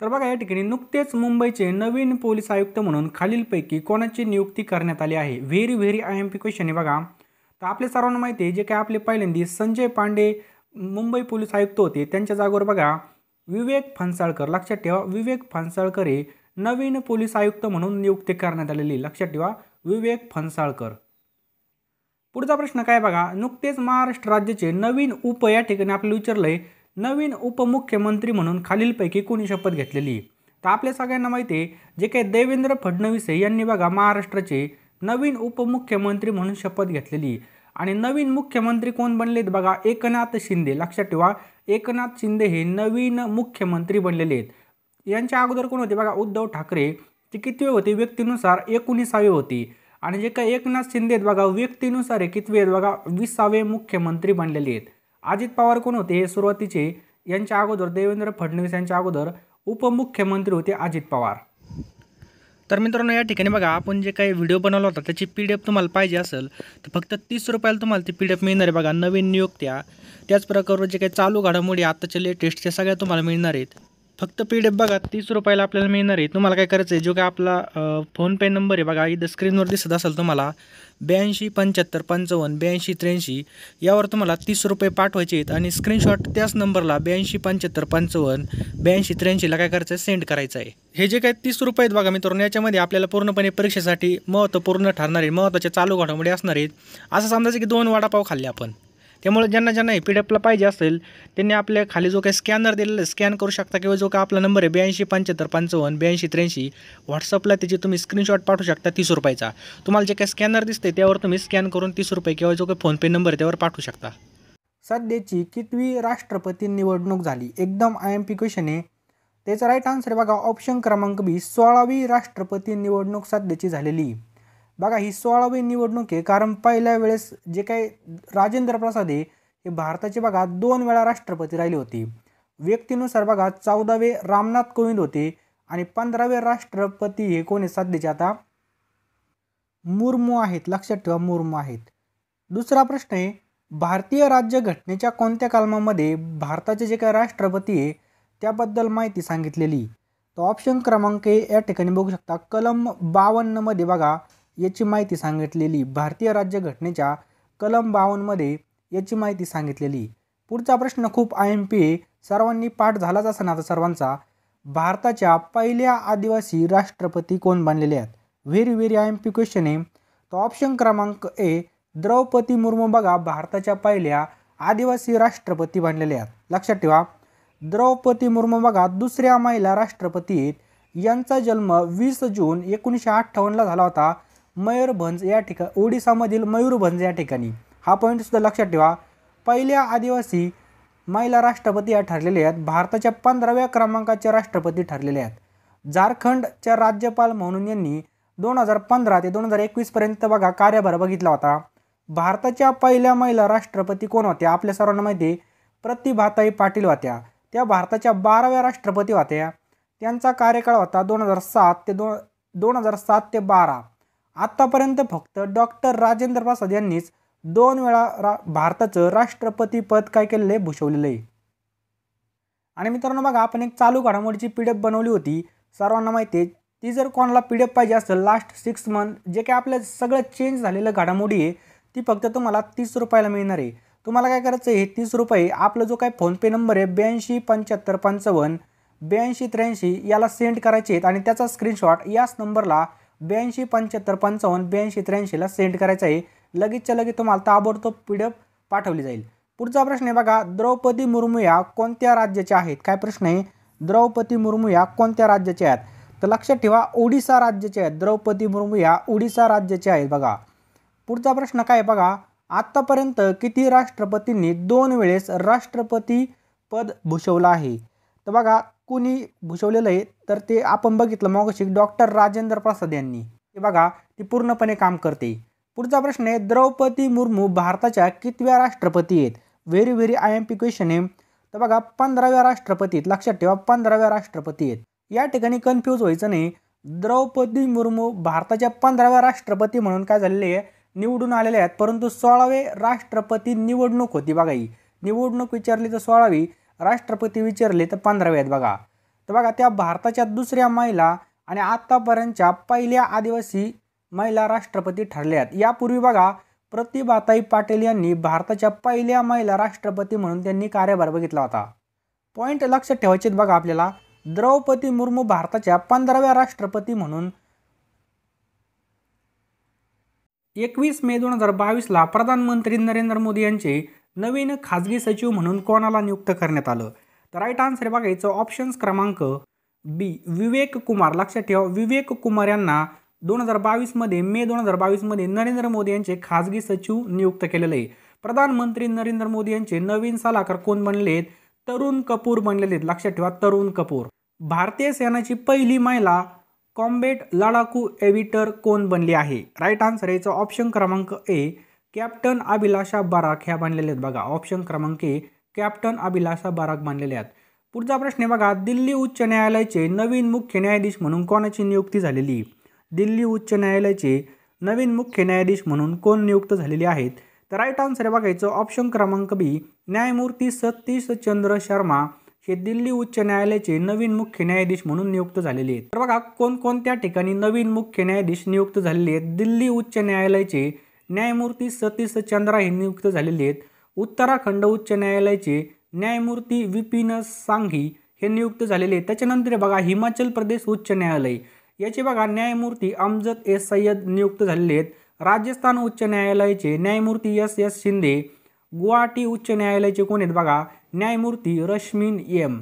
तर बघा या ठिकाणी नुकतेच मुंबईचे नवीन पोलीस आयुक्त म्हणून खालीलपैकी कोणाची नियुक्ती करण्यात आली आहे very very I M P question आहे बघा तर आपल्या सर्वांना माहिती आहे जे काय आपले पहिल्यांदी संजय पांडे मुंबई पोलीस आयुक्त होते त्यांच्या जागेवर बघा विवेक फणसाळकर लक्षात ठेवा विवेक फणसाळकर हे नवीन पोलीस आयुक्त म्हणून नियुक्ती करण्यात आलेली लक्षात ठेवा विवेक फणसाळकर पुढचा प्रश्न काय बघा नुकतेच महाराष्ट्र राज्याचे नवीन उप या ठिकाणी आपल्याला विचारलं आहे नवीन उपमुख्यमंत्री म्हणून खालीलपैकी कोणी शपथ घेतलेली तर आपल्या सगळ्यांना माहिती आहे जे काही देवेंद्र फडणवीस यांनी बघा महाराष्ट्राचे नवीन उपमुख्यमंत्री म्हणून शपथ घेतलेली आणि नवीन मुख्यमंत्री कोण बनलेत बघा एकनाथ शिंदे लक्षात ठेवा एकनाथ शिंदे हे नवीन मुख्यमंत्री बनलेले आहेत यांच्या अगोदर कोण होते बघा उद्धव ठाकरे ते कितवे होते व्यक्तीनुसार एकोणीसावे होते आणि जे काही एकनाथ शिंदे आहेत बघा व्यक्तीनुसार हे कितवे आहेत बघा विसावे मुख्यमंत्री बनलेले आहेत अजित पवार कोण होते हे सुरुवातीचे यांच्या अगोदर देवेंद्र फडणवीस यांच्या अगोदर उपमुख्यमंत्री होते अजित पवार तर मित्रांनो या ठिकाणी बघा आपण जे काही व्हिडिओ बनवला होता त्याची पी डी एफ तुम्हाला पाहिजे असेल तर फक्त तीस रुपयाला तुम्हाला ती पी डी एफ मिळणार आहे बघा नवीन नियुक्त्या त्याचप्रकारे जे काही चालू घडामोडी आत्ताचे लेटेस्ट त्या सगळ्या तुम्हाला मिळणार आहेत फक्त पी डी एफ बघा तीस रुपयाला आपल्याला मिळणार आहे तुम्हाला काय करायचं आहे जो काय आपला फोनपे नंबर आहे बघा इथं स्क्रीनवर दिसत असेल तुम्हाला ब्याऐंशी पंच्याहत्तर पंचावन्न ब्याऐंशी त्र्याऐंशी यावर तुम्हाला तीस रुपये पाठवायचे आहेत आणि स्क्रीनशॉट त्याच नंबरला ब्याऐंशी पंच्याहत्तर पंचावन्न ब्याऐंशी त्र्याऐंशीला काय करायचं आहे सेंड करायचं आहे हे जे काय तीस रुपये आहेत बघा मित्रांनो याच्यामध्ये आपल्याला पूर्णपणे परीक्षेसाठी महत्त्वपूर्ण ठरणार आहे महत्त्वाचे चालू घडामोडी असणार आहेत असं समजायचं की दोन वडापाव खाल्ले आपण त्यामुळे ज्यांना ज्यांना ए पी एफला पाहिजे असेल त्यांनी आपल्या खाली जो काही स्कॅनर दिलेला स्कॅन करू शकता किंवा जो काय आपला नंबर आहे ब्याऐंशी पंच्याहत्तर पंचावन्न ब्याऐंशी त्र्याऐंशी व्हॉट्सअपला त्याची तुम्ही स्क्रीनशॉट पाठवू शकता तीस रुपयाचा तुम्हाला जे काही स्कॅनर दिसते त्यावर तुम्ही स्कॅन करून तीस रुपये किंवा जो काही फोनपे नंबर त्यावर पाठवू शकता सध्याची कितवी राष्ट्रपती निवडणूक झाली एकदम आय एम पी क्वेश्चन आहे त्याचा राईट आन्सर बघा ऑप्शन क्रमांक बी सोळावी राष्ट्रपती निवडणूक सध्याची झालेली बघा ही सोळावी निवडणूक आहे कारण पहिल्या वेळेस जे काही राजेंद्र प्रसाद आहे हे भारताचे बघा दोन वेळा राष्ट्रपती राहिले होते व्यक्तीनुसार बघा चौदावे रामनाथ कोविंद होते आणि पंधरावे राष्ट्रपती हे कोणी सध्याचे आता मुर्मू आहेत लक्षात ठेवा मुर्मू आहेत दुसरा प्रश्न आहे भारतीय राज्यघटनेच्या कोणत्या कलमामध्ये भारताचे जे काही राष्ट्रपती आहे त्याबद्दल माहिती सांगितलेली तर ऑप्शन क्रमांक या ठिकाणी बघू शकता कलम बावन्नमध्ये बघा याची माहिती सांगितलेली भारतीय राज्यघटनेच्या कलम बावनमध्ये याची माहिती सांगितलेली पुढचा प्रश्न खूप आय एम पी सर्वांनी पाठ झालाच आता सर्वांचा भारताच्या पहिल्या आदिवासी राष्ट्रपती कोण बनलेले आहेत very very I M P question आहे तो ऑप्शन क्रमांक ए द्रौपदी मुर्मू बघा भारताच्या पहिल्या आदिवासी राष्ट्रपती बनलेले आहेत लक्षात ठेवा द्रौपदी मुर्मू बघा दुसऱ्या महिला राष्ट्रपती आहेत यांचा जन्म वीस जून एकोणीसशे अठ्ठावन्नला झाला होता मयूरभंज या ठिका ओडिसामधील मयूरभंज या ठिकाणी हा पॉईंटसुद्धा लक्षात ठेवा पहिल्या आदिवासी महिला राष्ट्रपती या ठरलेल्या आहेत भारताच्या पंधराव्या क्रमांकाच्या राष्ट्रपती ठरलेल्या आहेत झारखंडच्या राज्यपाल म्हणून यांनी दोन हजार पंधरा ते दोन हजार एकवीसपर्यंत बघा कार्यभार बघितला होता भारताच्या पहिल्या महिला राष्ट्रपती कोण होत्या आपल्या सर्वांना माहिती प्रतिभाताई पाटील होत्या त्या भारताच्या बाराव्या राष्ट्रपती होत्या त्यांचा कार्यकाळ होता दोन हजार सात ते दोन दोन हजार सात ते बारा आत्तापर्यंत फक्त डॉक्टर राजेंद्र प्रसाद यांनीच दोन वेळा रा भारताचं राष्ट्रपती पद काय केलेलं आहे भूषवलेलं आहे आणि मित्रांनो बघा आपण एक चालू घडामोडीची पी डी बनवली होती सर्वांना माहिती आहे ती जर कोणाला पी डी पाहिजे असेल लास्ट सिक्स मंथ जे काय आपलं सगळं चेंज झालेलं घडामोडी आहे ती फक्त तुम्हाला तीस रुपयाला मिळणार आहे तुम्हाला काय करायचं आहे तीस रुपये आपला जो काय फोनपे नंबर आहे ब्याऐंशी पंच्याहत्तर पंचावन्न ब्याऐंशी त्र्याऐंशी याला सेंड करायचे आहेत आणि त्याचा स्क्रीनशॉट याच नंबरला ब्याऐंशी पंच्याहत्तर पंचावन्न ब्याऐंशी त्र्याऐंशीला सेंड करायचं आहे लगेचच्या लगेच तुम्हाला ताबडतोब पी डी एफ पाठवली जाईल पुढचा प्रश्न आहे बघा द्रौपदी मुर्मू या कोणत्या राज्याच्या आहेत काय प्रश्न आहे द्रौपदी मुर्मू या कोणत्या राज्याच्या आहेत तर लक्षात ठेवा ओडिसा राज्याचे आहेत द्रौपदी मुर्मू या ओडिसा राज्याचे आहेत बघा पुढचा प्रश्न काय बघा आत्तापर्यंत किती राष्ट्रपतींनी दोन वेळेस राष्ट्रपती पद भूषवलं आहे तर बघा कोणी भूषवलेलं आहे तर ते आपण बघितलं मग डॉक्टर राजेंद्र प्रसाद यांनी ते बघा ती पूर्णपणे काम करते पुढचा प्रश्न आहे द्रौपदी मुर्मू भारताच्या कितव्या राष्ट्रपती आहेत very very I M P question आहे तर बघा पंधराव्या राष्ट्रपती आहेत लक्षात ठेवा पंधराव्या राष्ट्रपती आहेत या ठिकाणी कन्फ्यूज व्हायचं नाही द्रौपदी मुर्मू भारताच्या पंधराव्या राष्ट्रपती म्हणून काय झालेले आहे निवडून आलेले आहेत परंतु सोळावे राष्ट्रपती निवडणूक होती बघा ही निवडणूक विचारली तर सोळावी राष्ट्रपती विचारले तर पंधराव्यात बघा तर बघा त्या भारताच्या दुसऱ्या महिला आणि आत्तापर्यंतच्या पहिल्या आदिवासी महिला राष्ट्रपती ठरल्यात यापूर्वी बघा प्रतिभाताई पाटील यांनी भारताच्या पहिल्या महिला राष्ट्रपती म्हणून त्यांनी कार्यभार बघितला होता पॉईंट लक्ष ठेवायचे बघा आपल्याला द्रौपदी मुर्मू भारताच्या पंधराव्या राष्ट्रपती म्हणून एकवीस मे दोन हजार बावीसला प्रधानमंत्री नरेंद्र मोदी यांचे नवीन खाजगी सचिव म्हणून कोणाला नियुक्त करण्यात आलं तर राईट आन्सर बघायचं ऑप्शन्स क्रमांक बी विवेक कुमार लक्षात ठेवा विवेक कुमार यांना दोन हजार बावीसमध्ये मे दोन हजार बावीसमध्ये नरेंद्र मोदी यांचे खाजगी सचिव नियुक्त केलेले आहे प्रधानमंत्री नरेंद्र मोदी यांचे नवीन सलाहकार कोण बनलेत तरुण कपूर बनलेले आहेत लक्षात ठेवा तरुण कपूर भारतीय सेनाची पहिली महिला कॉम्बेट लडाकू एव्हिटर कोण बनली आहे राईट आन्सर याचा ऑप्शन क्रमांक ए कॅप्टन अभिलाषा बाराक ह्या बांधलेल्या आहेत बघा ऑप्शन क्रमांक ए कॅप्टन अभिलाषा बाराक बांधलेले आहेत पुढचा प्रश्न आहे बघा दिल्ली उच्च न्यायालयाचे नवीन मुख्य न्यायाधीश म्हणून कोणाची नियुक्ती झालेली दिल्ली उच्च न्यायालयाचे नवीन मुख्य न्यायाधीश म्हणून कोण नियुक्त झालेले आहेत तर राईट आन्सर आहे बघायचं ऑप्शन क्रमांक बी न्यायमूर्ती सतीश चंद्र शर्मा हे दिल्ली उच्च न्यायालयाचे नवीन मुख्य न्यायाधीश म्हणून नियुक्त झालेले आहेत तर बघा कोणकोणत्या ठिकाणी नवीन मुख्य न्यायाधीश नियुक्त झालेले आहेत दिल्ली उच्च न्यायालयाचे न्यायमूर्ती सतीश चंद्रा हे नियुक्त झालेले आहेत उत्तराखंड उच्च न्यायालयाचे न्यायमूर्ती विपिन सांघी हे नियुक्त झालेले आहेत त्याच्यानंतर बघा हिमाचल प्रदेश उच्च न्यायालय याचे बघा न्यायमूर्ती अमजद एस सय्यद नियुक्त झालेले आहेत राजस्थान उच्च न्यायालयाचे न्यायमूर्ती एस एस शिंदे गुवाहाटी उच्च न्यायालयाचे कोण आहेत बघा न्यायमूर्ती रश्मीन एम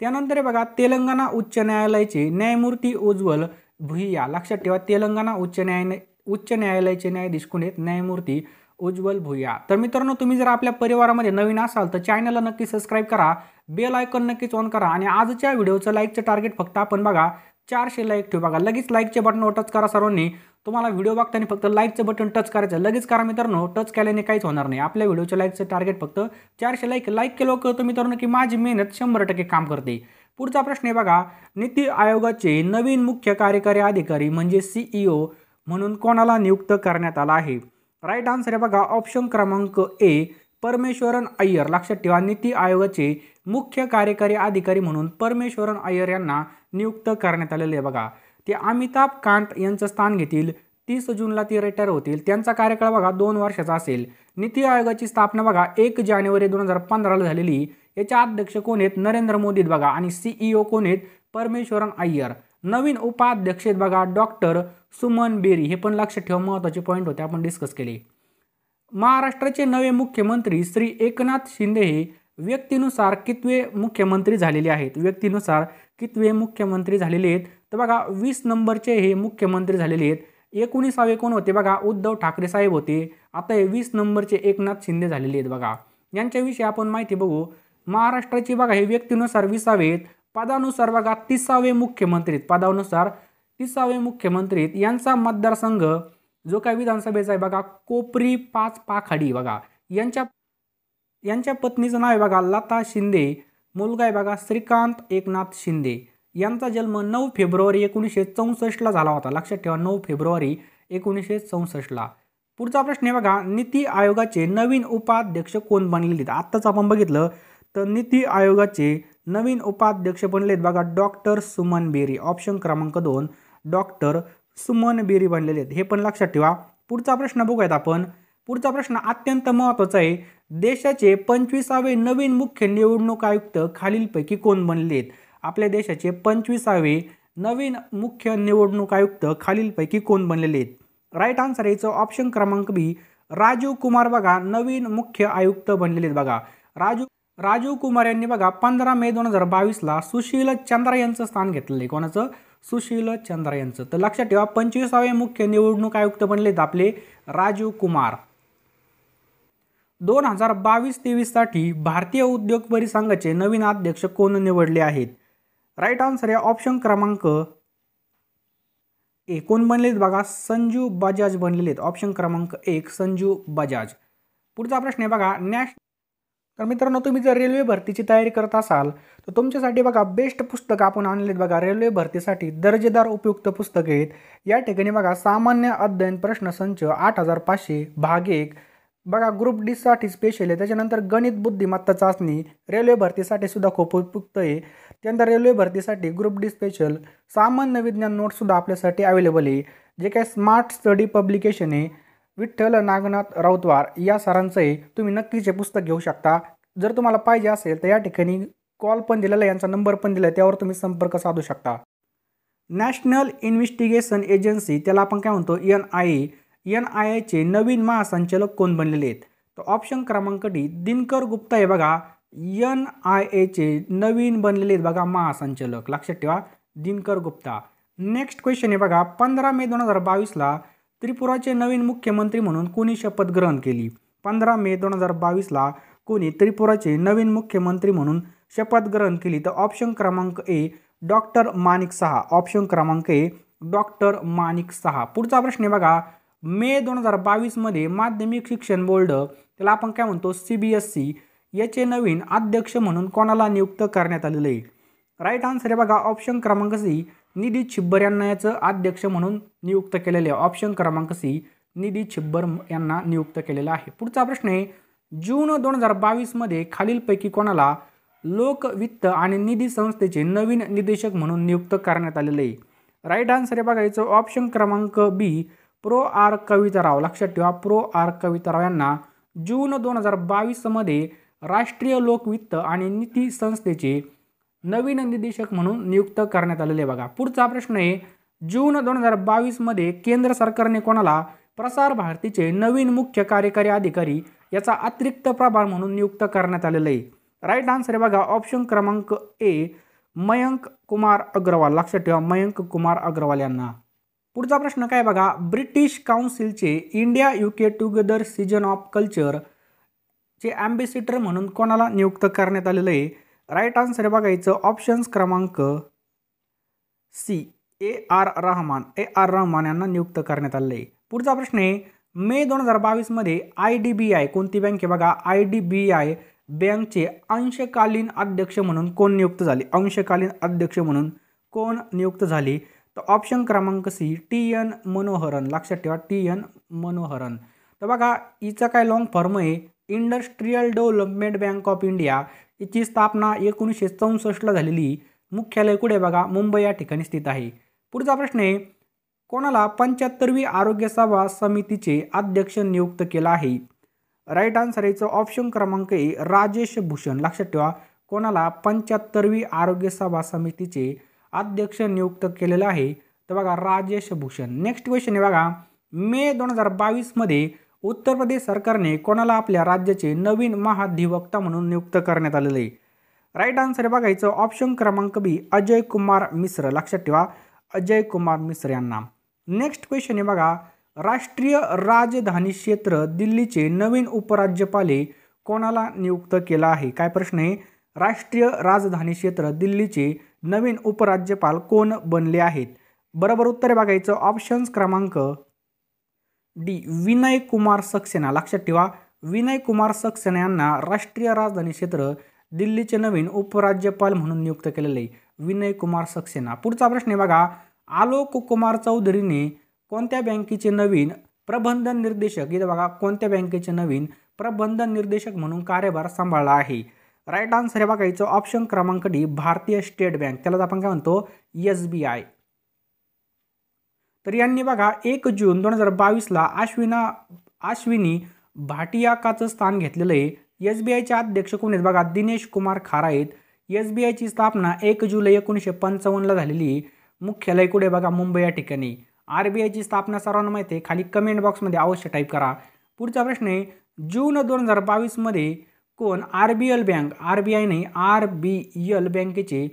त्यानंतर बघा तेलंगणा उच्च न्यायालयाचे न्यायमूर्ती उज्ज्वल भुईया लक्षात ठेवा तेलंगणा उच्च न्यायालय उच्च न्यायालयाचे न्यायाधीश कोण आहेत न्यायमूर्ती उज्ज्वल भुया तर मित्रांनो तुम्ही जर आपल्या परिवारामध्ये नवीन असाल तर चॅनलला नक्की सबस्क्राईब करा बेल आयकॉन नक्कीच ऑन करा आणि आजच्या व्हिडिओचं लाईकचं टार्गेट फक्त आपण बघा चारशे लाईक ठेवू बघा लगेच लाईकचे बटन टच करा सर्वांनी तुम्हाला व्हिडिओ बघताना फक्त लाईकचं बटन टच करायचं लगेच करा मित्रांनो टच केल्याने काहीच होणार नाही आपल्या व्हिडिओच्या लाईकचं टार्गेट फक्त चारशे लाईक लाईक केलं तर मित्रांनो की माझी मेहनत शंभर टक्के काम करते पुढचा प्रश्न आहे बघा नीती आयोगाचे नवीन मुख्य कार्यकारी अधिकारी म्हणजे सीईओ म्हणून कोणाला नियुक्त करण्यात आला आहे राईट आन्सर आहे बघा ऑप्शन क्रमांक ए परमेश्वरन अय्यर लक्षात ठेवा नीती आयोगाचे मुख्य कार्यकारी अधिकारी म्हणून परमेश्वरन अय्यर यांना नियुक्त करण्यात आलेले आहे बघा ते अमिताभ कांत यांचं स्थान घेतील तीस जूनला ते रिटायर होतील त्यांचा कार्यकाळ बघा दोन वर्षाचा असेल नीती आयोगाची स्थापना बघा एक जानेवारी दोन हजार पंधराला झालेली याच्या अध्यक्ष कोण आहेत नरेंद्र मोदी बघा आणि सीईओ e कोण आहेत परमेश्वरन अय्यर नवीन उपाध्यक्ष बघा डॉक्टर सुमन बेरी हे पण लक्षात ठेवा महत्त्वाचे पॉईंट होते आपण डिस्कस केले महाराष्ट्राचे नवे मुख्यमंत्री श्री एकनाथ शिंदे हे व्यक्तीनुसार कितवे मुख्यमंत्री झालेले आहेत व्यक्तीनुसार कितवे मुख्यमंत्री झालेले आहेत तर बघा वीस नंबरचे हे मुख्यमंत्री झालेले आहेत एकोणीसावे कोण होते बघा उद्धव ठाकरे साहेब होते आता हे वीस नंबरचे एकनाथ शिंदे झालेले आहेत बघा यांच्याविषयी आपण माहिती बघू महाराष्ट्राची बघा हे व्यक्तीनुसार विसावेत पदानुसार बघा तिसावे मुख्यमंत्रीत पदानुसार तिसावे मुख्यमंत्रीत यांचा मतदारसंघ जो काय विधानसभेचा आहे बघा कोपरी पाच पाखाडी बघा यांच्या यांच्या पत्नीचं नाव आहे बघा लता शिंदे मुलगा आहे बघा श्रीकांत एकनाथ शिंदे यांचा जन्म नऊ फेब्रुवारी एकोणीसशे चौसष्टला झाला होता लक्षात ठेवा नऊ फेब्रुवारी एकोणीसशे चौसष्टला पुढचा प्रश्न आहे बघा नीती आयोगाचे नवीन उपाध्यक्ष कोण बनलेले आत्ताच आपण बघितलं तर नीती आयोगाचे नवीन उपाध्यक्ष बनलेत बघा डॉक्टर सुमन बेरी ऑप्शन क्रमांक दोन डॉक्टर सुमन बेरी बनलेले आहेत हे पण लक्षात ठेवा पुढचा प्रश्न बघूयात आपण पुढचा प्रश्न अत्यंत महत्त्वाचा आहे देशाचे पंचवीसावे नवीन मुख्य निवडणूक आयुक्त खालीलपैकी कोण बनलेत आहेत आपल्या देशाचे पंचवीसावे नवीन मुख्य निवडणूक आयुक्त खालीलपैकी कोण बनलेले आहेत राईट आन्सर यायचं ऑप्शन क्रमांक बी राजीव कुमार बघा नवीन मुख्य आयुक्त बनलेले आहेत बघा राजू राजीव कुमार यांनी बघा पंधरा मे दोन हजार बावीसला सुशील चंद्रा यांचं स्थान घेतलेलं आहे कोणाचं सुशील चंद्रा यांचं तर लक्षात ठेवा पंचवीसावे मुख्य निवडणूक आयुक्त बनलेत आपले राजीव कुमार दोन हजार बावीस तेवीससाठी भारतीय उद्योग परिसंघाचे नवीन अध्यक्ष कोण निवडले आहेत राईट आन्सर आहे ऑप्शन क्रमांक ए कोण बनलेत बघा संजू बजाज बनलेले आहेत ऑप्शन क्रमांक एक संजू बजाज पुढचा प्रश्न आहे बघा नॅश तर मित्रांनो तुम्ही जर रेल्वे भरतीची तयारी करत असाल तर तुमच्यासाठी बघा बेस्ट पुस्तक आपण आणलेत बघा रेल्वे भरतीसाठी दर्जेदार उपयुक्त पुस्तक आहेत या ठिकाणी बघा सामान्य अध्ययन संच आठ हजार पाचशे भाग एक बघा ग्रुप डीसाठी स्पेशल आहे त्याच्यानंतर गणित बुद्धिमत्ता चाचणी रेल्वे भरतीसाठी सुद्धा खूप उपयुक्त आहे त्यानंतर रेल्वे भरतीसाठी ग्रुप डी स्पेशल सामान्य विज्ञान नोटसुद्धा आपल्यासाठी अवेलेबल आहे जे काय स्मार्ट स्टडी पब्लिकेशन आहे विठ्ठल नागनाथ राऊतवार या सरांचंही तुम्ही नक्कीच हे पुस्तक घेऊ शकता जर तुम्हाला पाहिजे असेल तर या ठिकाणी कॉल पण दिलेला यांचा नंबर पण दिला त्यावर तुम्ही संपर्क साधू शकता नॅशनल इन्व्हेस्टिगेशन एजन्सी त्याला आपण काय म्हणतो N I A N I एचे नवीन महासंचालक कोण बनलेले आहेत तर ऑप्शन क्रमांक डी दिनकर गुप्ता हे बघा एन आय एचे नवीन बनलेले आहेत बघा महासंचालक लक्षात ठेवा दिनकर गुप्ता नेक्स्ट क्वेश्चन आहे बघा पंधरा मे दोन हजार बावीसला त्रिपुराचे नवीन मुख्यमंत्री म्हणून कोणी शपथ ग्रहण केली पंधरा मे दोन हजार बावीसला कोणी त्रिपुराचे नवीन मुख्यमंत्री म्हणून शपथ ग्रहण केली तर ऑप्शन क्रमांक ए डॉक्टर मानिक सहा ऑप्शन क्रमांक ए डॉक्टर मानिक सहा पुढचा प्रश्न बघा मे दोन हजार बावीसमध्ये माध्यमिक शिक्षण बोर्ड त्याला आपण काय म्हणतो सी बी एस सी याचे नवीन अध्यक्ष म्हणून कोणाला नियुक्त करण्यात आलेले आहे राईट आन्सर आहे बघा ऑप्शन क्रमांक सी निधी छिब्बर यांना याचं अध्यक्ष म्हणून नियुक्त केलेले आहे ऑप्शन क्रमांक सी निधी छिब्बर यांना नियुक्त केलेला आहे पुढचा प्रश्न आहे जून दोन हजार बावीसमध्ये खालीलपैकी कोणाला लोकवित्त आणि निधी संस्थेचे नवीन निदेशक म्हणून नियुक्त करण्यात आलेले आहे राईट आन्सर हे बघायचं ऑप्शन क्रमांक बी प्रो आर कविताराव लक्षात ठेवा प्रो आर कविताराव यांना जून दोन हजार बावीसमध्ये राष्ट्रीय लोकवित्त आणि निधी संस्थेचे नवीन निदेशक म्हणून नियुक्त करण्यात आलेले बघा पुढचा प्रश्न आहे जून दोन हजार बावीसमध्ये केंद्र सरकारने कोणाला प्रसार भारतीचे नवीन मुख्य कार्यकारी अधिकारी याचा अतिरिक्त प्रभार म्हणून नियुक्त करण्यात आलेलं आहे राईट आन्सर आहे बघा ऑप्शन क्रमांक ए मयंक कुमार अग्रवाल लक्षात ठेवा मयंक कुमार अग्रवाल यांना पुढचा प्रश्न काय बघा ब्रिटिश काउन्सिलचे इंडिया के टुगेदर सीजन ऑफ कल्चर चे ॲम्बेसिडर म्हणून कोणाला नियुक्त करण्यात आलेलं आहे राईट आन्सर बघायचं ऑप्शन्स क्रमांक C A R Rahman A R Rahman यांना नियुक्त करण्यात आलं आहे पुढचा प्रश्न आहे मे दोन हजार बावीसमध्ये आय डी बी आय कोणती बँक आहे बघा आय डी बी आय बँकचे अंशकालीन अध्यक्ष म्हणून कोण नियुक्त झाले अंशकालीन अध्यक्ष म्हणून कोण नियुक्त झाले तर ऑप्शन क्रमांक सी टी एन मनोहरन लक्षात ठेवा टी एन मनोहरन तर बघा हिचा काय लॉंग फॉर्म आहे industrial development bank of India याची स्थापना एकोणीसशे चौसष्टला झालेली मुख्यालय कुठे बघा मुंबई या ठिकाणी स्थित आहे पुढचा प्रश्न आहे कोणाला पंच्याहत्तरवी आरोग्य सभा समितीचे अध्यक्ष नियुक्त केला आहे राईट आन्सर याचं ऑप्शन क्रमांक आहे राजेश भूषण लक्षात ठेवा कोणाला पंच्याहत्तरवी आरोग्य सभा समितीचे अध्यक्ष नियुक्त केलेलं आहे तर बघा राजेश भूषण नेक्स्ट क्वेश्चन आहे बघा मे दोन हजार बावीसमध्ये उत्तर प्रदेश सरकारने कोणाला आपल्या राज्याचे नवीन महाधिवक्ता म्हणून नियुक्त करण्यात आलेले आहे राईट आन्सर बघायचं ऑप्शन क्रमांक बी अजय कुमार मिश्र लक्षात ठेवा अजय कुमार मिश्र यांना नेक्स्ट क्वेश्चन आहे बघा राष्ट्रीय राजधानी क्षेत्र दिल्लीचे नवीन उपराज्यपाले कोणाला नियुक्त केला आहे काय प्रश्न आहे राष्ट्रीय राजधानी क्षेत्र दिल्लीचे नवीन उपराज्यपाल कोण बनले आहेत बरोबर उत्तर बघायचं ऑप्शन्स क्रमांक डी विनय कुमार सक्सेना लक्षात ठेवा विनय कुमार सक्सेना यांना राष्ट्रीय राजधानी क्षेत्र दिल्लीचे नवीन उपराज्यपाल म्हणून नियुक्त केलेले विनय कुमार सक्सेना पुढचा प्रश्न आहे बघा आलोक कुमार चौधरीने कोणत्या बँकेचे नवीन प्रबंध निर्देशक इथं बघा कोणत्या बँकेचे नवीन प्रबंध निर्देशक म्हणून कार्यभार सांभाळला आहे राईट आन्सर हे बघायचं ऑप्शन क्रमांक डी भारतीय स्टेट बँक त्यालाच आपण काय म्हणतो एस बी आय तर यांनी बघा एक जून दोन हजार बावीसला आश्विना आश्विनी भाटियाकाचं स्थान घेतलेलं आहे एस बी आयचे अध्यक्ष कोण आहेत बघा दिनेश कुमार खारा आहेत एस बी आयची स्थापना एक जुलै एकोणीसशे पंचावन्नला झालेली मुख्यालय कुठे बघा मुंबई या ठिकाणी आर बी आयची स्थापना सर्वांना माहिती आहे खाली कमेंट बॉक्समध्ये अवश्य टाईप करा पुढचा प्रश्न आहे जून दोन हजार बावीसमध्ये कोण R B L bank R B आयने आर बी एल बँकेचे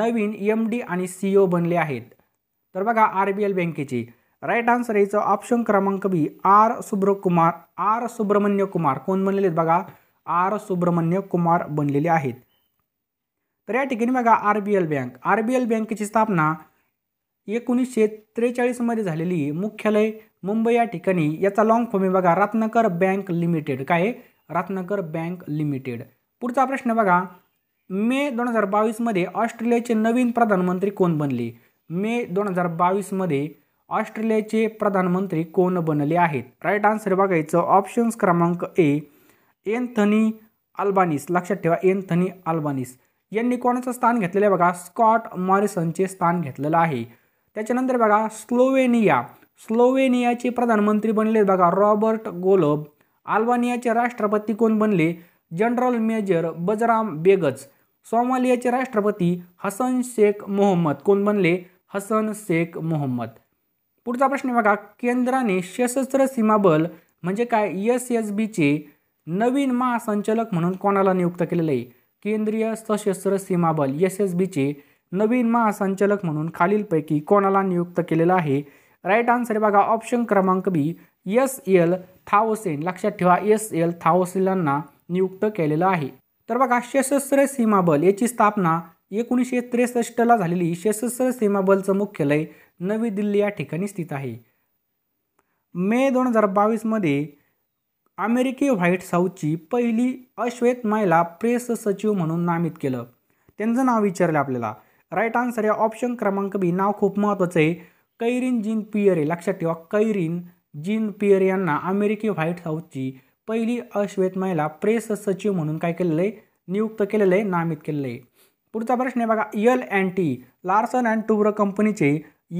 नवीन एम डी आणि सी ओ e बनले आहेत तर बघा आर बी एल बँकेची राईट आन्सर यायचं ऑप्शन क्रमांक B R Subrakumar R Subramanya Kumar कोण बनलेले आहेत बघा आर सुब्रमण्य कुमार बनलेले आहेत तर या ठिकाणी बघा R B L bank R B L बँकेची स्थापना एकोणीसशे त्रेचाळीसमध्ये झालेली मुख्यालय मुंबई या ठिकाणी याचा लॉंग फॉर्म आहे बघा रत्नकर बँक लिमिटेड काय रत्नकर बँक लिमिटेड पुढचा प्रश्न बघा मे दोन हजार बावीसमध्ये ऑस्ट्रेलियाचे नवीन प्रधानमंत्री कोण बनले मे दोन हजार बावीसमध्ये ऑस्ट्रेलियाचे प्रधानमंत्री कोण बनले आहेत राईट आन्सर बघायचं ऑप्शन्स क्रमांक ए एन्थनी अल्बानिस लक्षात ठेवा एन्थनी अल्बानिस यांनी कोणाचं स्थान घेतलेलं आहे बघा स्कॉट मॉरिसनचे स्थान घेतलेलं आहे त्याच्यानंतर बघा स्लोवेनिया स्लोवेनियाचे प्रधानमंत्री बनले बघा रॉबर्ट गोलब अल्बानियाचे राष्ट्रपती कोण बनले जनरल मेजर बजराम बेगज सोमालियाचे राष्ट्रपती हसन शेख मोहम्मद कोण बनले हसन शेख मोहम्मद पुढचा प्रश्न बघा केंद्राने सशस्त्र सीमाबल म्हणजे काय एस एस बीचे नवीन महासंचालक म्हणून कोणाला नियुक्त केलेलं आहे केंद्रीय सशस्त्र सीमाबल एस एस बीचे नवीन महासंचालक म्हणून खालीलपैकी कोणाला नियुक्त केलेलं आहे राईट आन्सर बघा ऑप्शन क्रमांक बी एस एल थाओसेन लक्षात ठेवा एस एल थाओसेलांना नियुक्त केलेलं आहे तर बघा सशस्त्र सीमाबल याची स्थापना एकोणीसशे त्रेसष्टला झालेली सशस्त्र सीमा बलचं मुख्यालय नवी दिल्ली या ठिकाणी स्थित आहे मे दोन हजार बावीसमध्ये अमेरिकी व्हाईट हाऊसची पहिली अश्वेत महिला प्रेस सचिव म्हणून नामित केलं त्यांचं नाव विचारलं आपल्याला राईट आन्सर या ऑप्शन क्रमांक बी नाव खूप महत्त्वाचं आहे कैरीन जीन पियरे लक्षात ठेवा कैरीन जीन पियर यांना अमेरिकी व्हाईट हाऊसची पहिली अश्वेत महिला प्रेस सचिव म्हणून काय केलेलं आहे नियुक्त केलेलं आहे नामित केलेलं आहे पुढचा प्रश्न आहे बघा L and T Larsen and Toubro कंपनीचे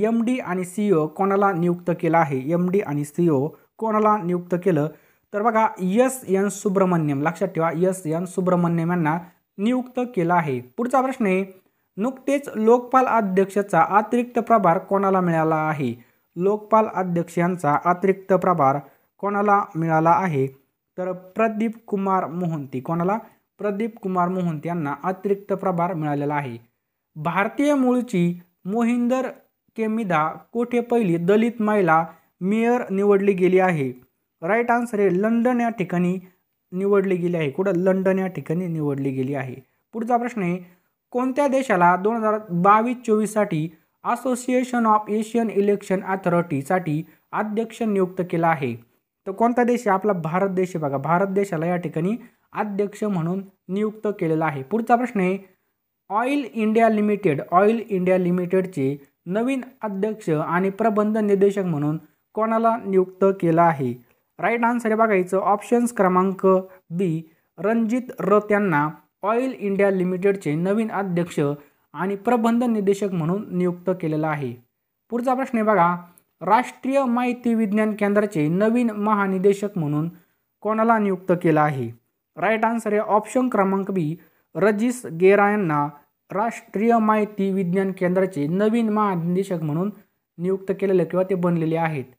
एम डी आणि सी ओ e कोणाला नियुक्त केलं आहे एम डी आणि सी ओ e कोणाला नियुक्त केलं तर बघा यस एन सुब्रमण्यम लक्षात ठेवा यस एन सुब्रमण्यम यांना नियुक्त केलं आहे पुढचा प्रश्न आहे नुकतेच लोकपाल अध्यक्षाचा अतिरिक्त प्रभार कोणाला मिळाला आहे लोकपाल अध्यक्ष यांचा अतिरिक्त प्रभार कोणाला मिळाला आहे तर प्रदीप कुमार मोहंती कोणाला प्रदीप कुमार मोहंत यांना अतिरिक्त प्रभार मिळालेला आहे भारतीय मूळची मोहिंदर केमिदा कोठे पहिली दलित महिला मेयर निवडली गेली आहे राईट आन्सर हे लंडन या ठिकाणी निवडली गेली आहे कुठं लंडन या ठिकाणी निवडली गेली आहे पुढचा प्रश्न आहे कोणत्या देशाला दोन हजार बावीस चोवीससाठी असोसिएशन ऑफ एशियन इलेक्शन अथॉरिटीसाठी अध्यक्ष नियुक्त केला आहे तर कोणता देश आपला भारत देश आहे बघा भारत देशाला या ठिकाणी अध्यक्ष म्हणून नियुक्त केलेला आहे पुढचा प्रश्न आहे oil India limited oil India लिमिटेडचे नवीन अध्यक्ष आणि प्रबंध निर्देशक म्हणून कोणाला नियुक्त केलं आहे राईट आन्सर हे बघायचं ऑप्शन्स क्रमांक बी रणजित रथ यांना ऑइल इंडिया लिमिटेडचे नवीन अध्यक्ष आणि प्रबंध निदेशक म्हणून नियुक्त केलेला आहे पुढचा प्रश्न आहे बघा राष्ट्रीय माहिती विज्ञान केंद्राचे नवीन महानिदेशक म्हणून कोणाला नियुक्त केला आहे राईट आन्सर आहे ऑप्शन क्रमांक बी रजिस गेरा यांना राष्ट्रीय माहिती विज्ञान केंद्राचे नवीन महानिदेशक म्हणून नियुक्त केलेले किंवा ते बनलेले आहेत